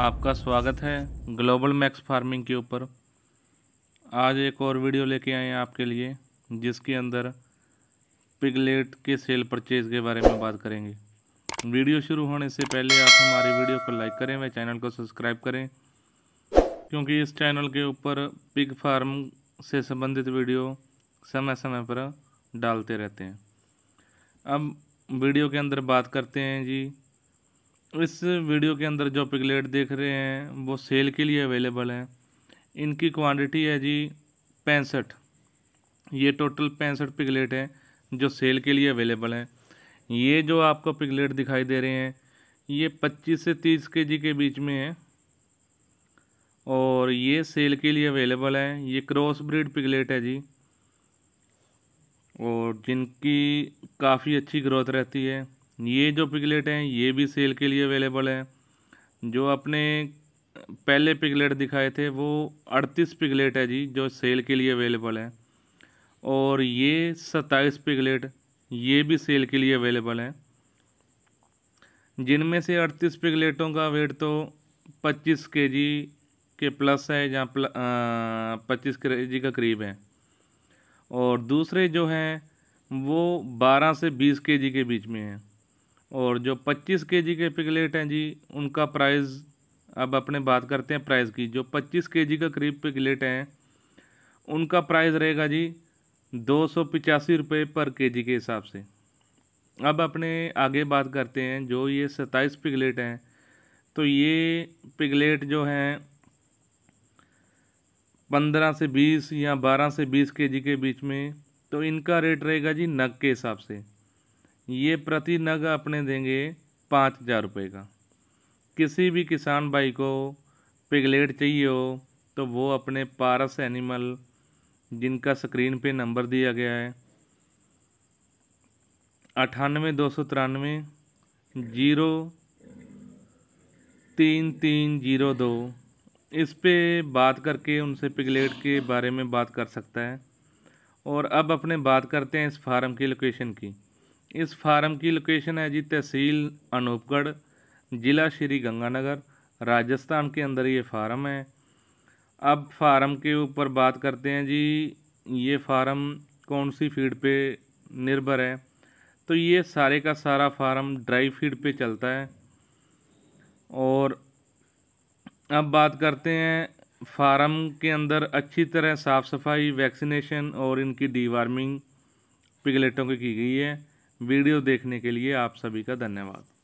आपका स्वागत है ग्लोबल मैक्स फार्मिंग के ऊपर आज एक और वीडियो लेके आए हैं आपके लिए जिसके अंदर पिगलेट के सेल परचेज के बारे में बात करेंगे वीडियो शुरू होने से पहले आप हमारी वीडियो को लाइक करें व चैनल को सब्सक्राइब करें क्योंकि इस चैनल के ऊपर पिग फार्म से संबंधित वीडियो समय समय पर डालते रहते हैं अब वीडियो के अंदर बात करते हैं जी इस वीडियो के अंदर जो पिगलेट देख रहे हैं वो सेल के लिए अवेलेबल हैं इनकी क्वांटिटी है जी पैंसठ ये टोटल पैंसठ पिगलेट हैं जो सेल के लिए अवेलेबल हैं ये जो आपको पिगलेट दिखाई दे रहे हैं ये पच्चीस से तीस के जी के बीच में है और ये सेल के लिए अवेलेबल हैं ये क्रॉस ब्रीड पिगलेट है जी और जिनकी काफ़ी अच्छी ग्रोथ रहती है ये जो पिगलेट हैं ये भी सेल के लिए अवेलेबल हैं जो अपने पहले पिगलेट दिखाए थे वो अड़तीस पिगलेट है जी जो सेल के लिए अवेलेबल हैं और ये सत्ताईस पिगलेट ये भी सेल के लिए अवेलेबल हैं जिनमें से अड़तीस पिगलेटों का वेट तो पच्चीस के जी के प्लस है या पच्चीस के जी का करीब है और दूसरे जो हैं वो बारह से बीस के जी के बीच में हैं और जो 25 के जी के पिगलेट हैं जी उनका प्राइस अब अपने बात करते हैं प्राइस की जो 25 के जी का करीब पिगलेट हैं उनका प्राइस रहेगा जी दो सौ रुपये पर के जी के हिसाब से अब अपने आगे बात करते हैं जो ये 27 पिगलेट हैं तो ये पिगलेट जो हैं पंद्रह से बीस या बारह से बीस के जी के बीच में तो इनका रेट रहेगा जी नग के हिसाब से ये प्रति नग अपने देंगे पाँच हज़ार रुपये का किसी भी किसान भाई को पिगलेट चाहिए हो तो वो अपने पारस एनिमल जिनका स्क्रीन पे नंबर दिया गया है अठानवे दो सौ तिरानवे जीरो तीन तीन जीरो दो इस पे बात करके उनसे पिगलेट के बारे में बात कर सकता है और अब अपने बात करते हैं इस फार्म की लोकेशन की इस फार्म की लोकेशन है जी तहसील अनूपगढ़ ज़िला श्री गंगानगर राजस्थान के अंदर ये फार्म है अब फार्म के ऊपर बात करते हैं जी ये फार्म कौन सी फीड पे निर्भर है तो ये सारे का सारा फार्म ड्राई फीड पे चलता है और अब बात करते हैं फार्म के अंदर अच्छी तरह साफ़ सफाई वैक्सीनेशन और इनकी डीवार्मिंग पिगलेटों की की गई है वीडियो देखने के लिए आप सभी का धन्यवाद